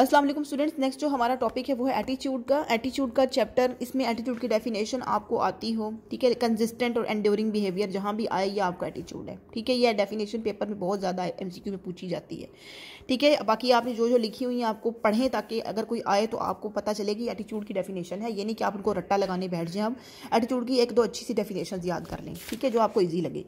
अस्सलाम वालेकुम students next जो हमारा टॉपिक है वो है एटीट्यूड का एटीट्यूड का चैप्टर इसमें एटीट्यूड की डेफिनेशन आपको आती हो ठीक है कंसिस्टेंट और एंड्योरिंग बिहेवियर जहाँ भी आए ये आपका एटीट्यूड है ठीक है ये डेफिनेशन पेपर में बहुत ज़्यादा एम में पूछी जाती है ठीक है बाकी आपने जो जो लिखी हुई हैं आपको पढ़ें ताकि अगर कोई आए तो आपको पता चले कि एटीट्यूड की डेफिनेशन है ये नहीं कि आप उनको रट्टा लगाने बैठ जाएँ आप एटीट्यूड की एक दो अच्छी सी डेफिनेशन याद कर लें ठीक है जो आपको ईजी लगे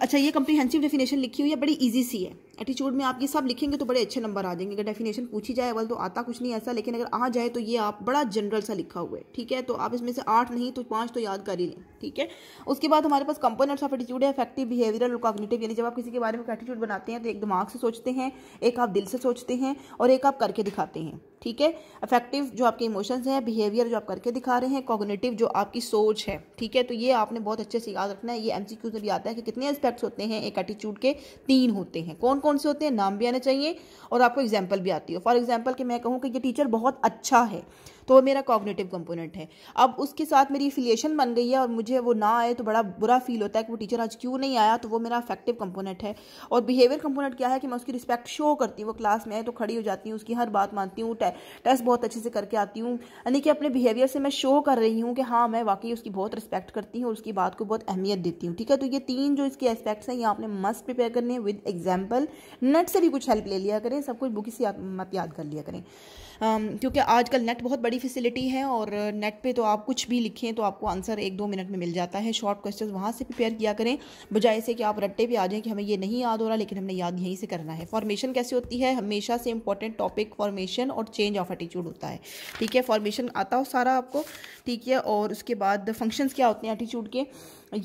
अच्छा ये कंप्रीहेंसिव डेफिनेशन लिखी हुई है बड़ी ईजी सी है एटीट्यूड में आप ये सब लिखेंगे तो बड़े अच्छे नंबर आ जाएंगे अगर डेफिनेशन पूछी जाए वाल तो आता कुछ नहीं ऐसा लेकिन अगर आ जाए तो ये आप बड़ा जनरल सा लिखा हुआ है ठीक है तो आप इसमें से आठ नहीं तो पाँच तो याद कर ही लें ठीक है उसके बाद हमारे पास कंपोनेंट्स ऑफ एटीट्यूड है इफेक्टिव बिहेवियर और कॉग्निटिव यानी जब आप किसी के बारे में एटीट्यूड बनाते हैं तो एक दिमाग से सोचते हैं एक आप दिल से सोचते हैं और एक आप करके दिखाते हैं ठीक है अफेक्टिव जो आपके इमोशंस हैं बिहेवियर जो आप करके दिखा रहे हैं कॉग्निटिव जो आपकी सोच है ठीक है तो ये आपने बहुत अच्छे से याद रखना है ये एमसीक्यू से भी आता है कि कितने एस्पेक्ट्स होते हैं एक एटीट्यूड के तीन होते हैं कौन कौन कौन से होते हैं नाम भी आने चाहिए और आपको एग्जाम्पल भी आती हो फॉर एग्जाम्पल कि मैं कहूँ कि ये टीचर बहुत अच्छा है तो वो मेरा कॉग्नेटिव कंपोनेंट है अब उसके साथ मेरी फिलेशन बन गई है और मुझे वो ना आए तो बड़ा बुरा फील होता है कि वो टीचर आज क्यों नहीं आया तो वो मेरा अफेक्टिव कंपोनेंट है और बिहेवियर कंपोनेंट क्या है कि मैं उसकी रिस्पेक्ट शो करती हूँ वो क्लास में आए तो खड़ी हो जाती हूँ उसकी हर बात मानती हूँ टेस्ट बहुत अच्छे से करके आती हूँ यानी कि अपने बिहेवियर से मैं शो कर रही हूँ कि हाँ मैं वाकई उसकी बहुत रिस्पेक्ट करती हूँ और उसकी बात को बहुत अहमियत देती हूँ ठीक है तो ये तीन जो इसके एस्पेक्ट्स हैं ये आपने मस्ट प्रिपेयर करने हैं विद एग्जाम्पल नेट से भी कुछ हेल्प ले लिया करें सब कुछ बुक से मत याद कर लिया करें um, क्योंकि आजकल नेट बहुत बड़ी फैसिलिटी है और नेट uh, पे तो आप कुछ भी लिखें तो आपको आंसर एक दो मिनट में मिल जाता है शॉर्ट क्वेश्चन वहाँ से प्रिपेयर किया करें बजाय से कि आप रट्टे पे आ जाएं कि हमें ये नहीं याद हो रहा लेकिन हमने याद यहीं से करना है फॉर्मेशन कैसे होती है हमेशा से इंपॉर्टेंट टॉपिक फॉर्मेशन और चेंज ऑफ एटीट्यूड होता है ठीक है फॉर्मेशन आता हो सारा आपको ठीक है और उसके बाद फंक्शंस क्या होते हैं एटीट्यूड के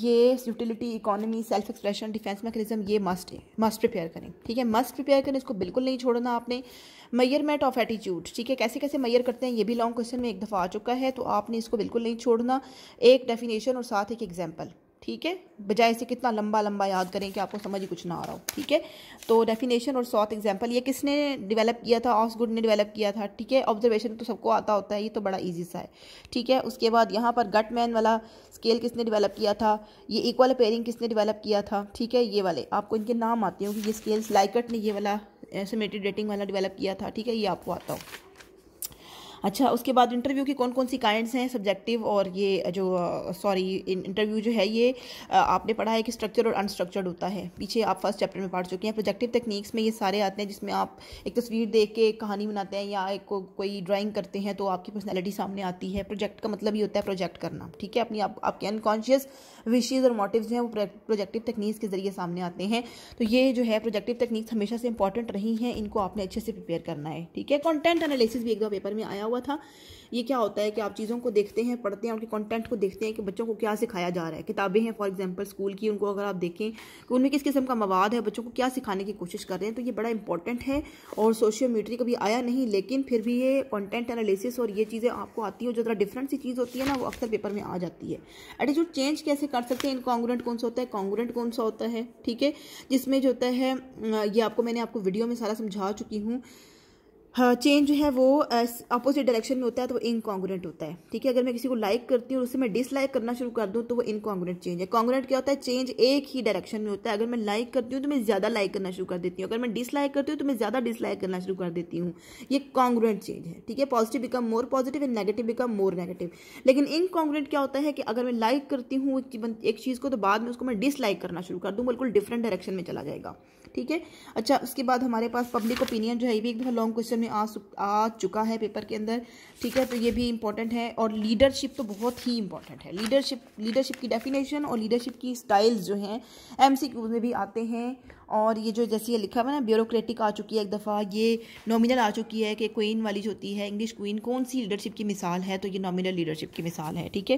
ये utility economy self expression defence mechanism ये मस्ट है मस्ट प्रिपेयर करें ठीक है मस्ट प्रिपेयर करना इसको बिल्कुल नहीं छोड़ना आपने मैयरमेंट ऑफ एटीट्यूड ठीक है कैसे कैसे मैयर करते हैं ये भी लॉन्ग क्वेश्चन में एक दफ़ा आ चुका है तो आपने इसको बिल्कुल नहीं छोड़ना एक डेफिनेशन और साथ एक एग्जाम्पल ठीक है बजाय इसे कितना लंबा लंबा याद करें कि आपको समझ ही कुछ ना आ रहा हो ठीक है तो डेफिनेशन और सॉथ एग्जाम्पल ये किसने डेवलप किया था ऑक्सगुड ने डेवलप किया था ठीक है ऑब्जर्वेशन तो सबको आता होता है ये तो बड़ा ईजी सा है ठीक है उसके बाद यहाँ पर गट मैन वाला स्केल किसने डिवेलप किया था ये इक्वल पेयरिंग किसने डिवेलप किया था ठीक है ये वाले आपको इनके नाम आते हो कि ये स्केल्स लाइकट ने ये वाला सीमेटेड रेटिंग वाला डिवेलप किया था ठीक है ये आपको आता हो अच्छा उसके बाद इंटरव्यू की कौन कौन सी काइंड्स हैं सब्जेक्टिव और ये जो सॉरी इंटरव्यू जो है ये आपने पढ़ा है कि स्ट्रक्चर और अनस्ट्रक्चर्ड होता है पीछे आप फर्स्ट चैप्टर में पढ़ चुके हैं प्रोजेक्टिव टेक्निक्स में ये सारे आते हैं जिसमें आप एक तस्वीर देख के कहानी बनाते हैं या एक को, कोई ड्राइंग करते हैं तो आपकी पर्सनैलिटी सामने आती है प्रोजेक्ट का मतलब ये होता है प्रोजेक्ट करना ठीक है अपनी आप, आपके अनकॉन्शियस विशेज़ और मोटिव्स हैं वो प्रोजेक्टिव टेक्निक्स के ज़रिए सामने आते हैं तो ये जो है प्रोजेक्टिव टेक्निक्स हमेशा से इंपॉर्टेंट रही हैं इनको आपने अच्छे से प्रिपेयर करना है ठीक है कॉन्टेंट एनालिसिस भी एक दो पेपर में आया हुआ हुआ था ये क्या होता है कि आप चीज़ों को देखते हैं पढ़ते हैं उनके कंटेंट को देखते हैं कि बच्चों को क्या सिखाया जा रहा है किताबें हैं फॉर एग्जांपल स्कूल की उनको अगर आप देखें कि उनमें किस किस्म का मवाद है बच्चों को क्या सिखाने की कोशिश कर रहे हैं तो ये बड़ा इंपॉर्टेंट है और सोशियो मीटरी कभी आया नहीं लेकिन फिर भी ये कॉन्टेंट एनालिसिस और ये चीज़ें आपको आती हैं जो ज़रा डिफरेंट सी चीज़ होती है ना वो अक्सर पेपर में आ जाती है एटीट्यूड चेंज कैसे कर सकते हैं इनकॉन्ग्रेंट कौन सा होता है कॉन्ग्रेंट कौन सा होता है ठीक है जिसमें जो होता है ये आपको मैंने आपको वीडियो में सारा समझा चुकी हूँ चेंज हाँ, जो है वो अपोजिट डायरेक्शन में होता है तो वो इनकॉन्ग्रेंट होता है ठीक है अगर मैं किसी को लाइक करती हूँ और उसे मैं डिसलाइक करना शुरू कर दूँ तो वो इनकॉन्ग्रेंट चेंज है कॉन्ग्रेंट क्या होता है चेंज एक ही डायरेक्शन में होता है अगर मैं लाइक करती हूँ तो मैं ज़्यादा लाइक करना शुरू कर देती हूँ अगर मैं डिसलाइक करती हूँ तो मैं ज़्यादा डिसलाइक करना शुरू कर देती हूँ ये कॉन्ग्रेंट चेंज है ठीक है positive become more positive and negative become more negative लेकिन इनकॉन्ग्रेंट क्या होता है कि अगर मैं लाइक करती हूँ एक चीज़ को तो बाद में उसको मैं डिसलाइक करना शुरू कर दूँ बिल्कुल डिफरेंट डायरेक्शन में चला जाएगा ठीक है अच्छा उसके बाद हमारे पास पब्लिक ओपिनियन जो है ये भी एक बहुत लॉन्ग क्वेश्चन में आ आ चुका है पेपर के अंदर ठीक है तो ये भी इंपॉर्टेंट है और लीडरशिप तो बहुत ही इंपॉर्टेंट है लीडरशिप लीडरशिप की डेफिनेशन और लीडरशिप की स्टाइल्स जो हैं एम में भी आते हैं और ये जो जैसे ये लिखा हुआ ना ब्यूरोक्रेटिक आ चुकी है एक दफ़ा ये नॉमिनल आ चुकी है कि क्वीन वाली जो होती है इंग्लिश क्वीन कौन सी लीडरशिप की मिसाल है तो ये नॉमिनल लीडरशिप की मिसाल है ठीक है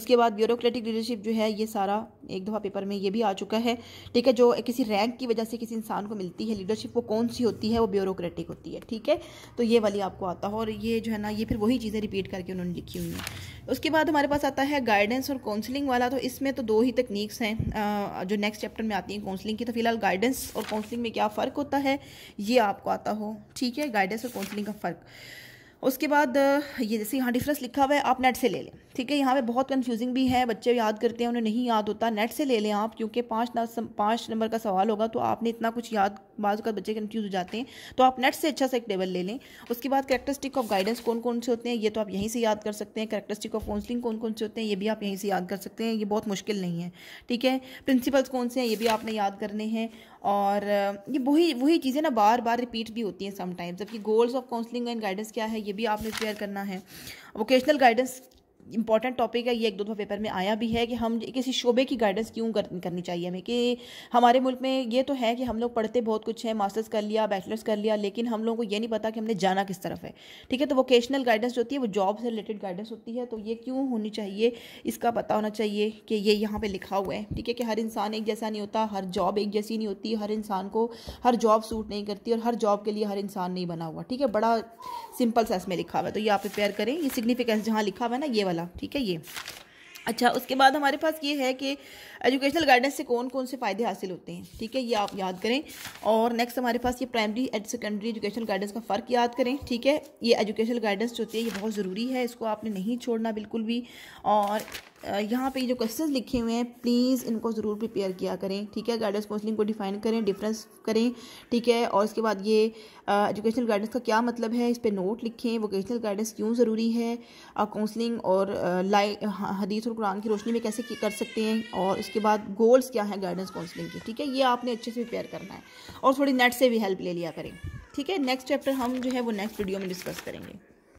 उसके बाद ब्यूरोक्रेटिक लीडरशिप जो है ये सारा एक दफ़ा पेपर में ये भी आ चुका है ठीक है जो किसी रैंक की वजह से किसी इंसान को मिलती है लीडरशिप वो कौन सी होती है वो ब्यूरोक्रेटिक होती है ठीक है तो ये वाली आपको आता है और ये जो है ना ये फिर वही चीज़ें रिपीट करके उन्होंने लिखी हुई हैं उसके बाद हमारे पास आता है गाइडेंस और काउंसलिंग वाला तो इसमें तो दो ही तकनीक्स हैं जो नेक्स्ट चैप्टर में आती हैं काउंसलिंग की तो फिलहाल गाइडेंस और काउंसलिंग में क्या फ़र्क होता है ये आपको आता हो ठीक है गाइडेंस और काउंसलिंग का फ़र्क उसके बाद ये जैसे यहाँ डिफरेंस लिखा हुआ है आप नेट से ले लें ठीक है यहाँ पे बहुत कंफ्यूजिंग भी है बच्चे याद करते हैं उन्हें नहीं याद होता नेट से ले लें आप क्योंकि पाँच पाँच नंबर का सवाल होगा तो आपने इतना कुछ याद बाज का बच्चे कन्फ्यूज हो जाते हैं तो आप नेट से अच्छा सा एक टेबल ले लें उसके बाद करेक्टरिस्टिक ऑफ गाइडेंस कौन कौन से होते हैं ये तो आप यहीं से याद कर सकते हैं करेक्टरिस्टिक ऑफ काउंसलिंग कौन कौन से होते हैं ये भी आप यहीं से याद कर सकते हैं ये बहुत मुश्किल नहीं है ठीक है प्रिंसिपल्स कौन से हैं ये भी आपने याद करने हैं और ये वही वही चीज़ें ना बार बार रिपीट भी होती हैं समटाइम्स जबकि goals of counselling and guidance क्या है ये ये भी आपने शेयर करना है वोकेशनल गाइडेंस इंपॉर्टेंट टॉपिक है ये एक दो दफ़ा पेपर में आया भी है कि हम किसी शोबे की गाइडेंस क्यों कर, करनी चाहिए हमें कि हमारे मुल्क में ये तो है कि हम लोग पढ़ते बहुत कुछ है मास्टर्स कर लिया बैचलर्स कर लिया लेकिन हम लोगों को ये नहीं पता कि हमने जाना किस तरफ है ठीक है तो वोकेशनल गाइडेंस जो होती है वो जॉब से रिलेटेड गाइडेंस होती है तो ये क्यों होनी चाहिए इसका पता होना चाहिए कि ये यहाँ पर लिखा हुआ है ठीक है कि हर इंसान एक जैसा नहीं होता हर जॉब एक जैसी नहीं होती हर इंसान को हर जॉब सूट नहीं करती और हर जॉब के लिए हर इंसान नहीं बना हुआ ठीक है बड़ा सिंपल सा इसमें लिखा हुआ है तो ये आप प्रिपेयर करें ये सिग्निफिकेंस जहाँ लिखा हुआ है ना ये वाला ठीक है ये अच्छा उसके बाद हमारे पास ये है कि एजुकेशनल गाइडेंस से कौन कौन से फ़ायदे हासिल होते हैं ठीक है ये आप याद करें और नेक्स्ट हमारे पास ये primary and secondary educational guidance का फ़र्क याद करें ठीक है ये एजुकेशनल गाइडेंस जो होती है ये बहुत ज़रूरी है इसको आपने नहीं छोड़ना बिल्कुल भी और यहाँ पे जो क्वेश्चंस लिखे हुए हैं प्लीज़ इनको ज़रूर प्रिपेयर किया करें ठीक है गाइडेंस काउंसलिंग को डिफाइन करें डिफरेंस करें ठीक है और उसके बाद ये एजुकेशनल गाइडेंस का क्या मतलब है इस पर नोट लिखें वोकेशनल गाइडेंस क्यों ज़रूरी है काउंसलिंग और लाई हदीस और कुरान की रोशनी में कैसे कर सकते हैं और उसके बाद गोल्स क्या हैं गाइडेंस काउंसलिंग के ठीक है ये आपने अच्छे से प्रिपेयर करना है और थोड़ी नेट से भी हेल्प ले लिया करें ठीक है नेक्स्ट चैप्टर हम जो है वो नेक्स्ट वीडियो में डिस्कस करेंगे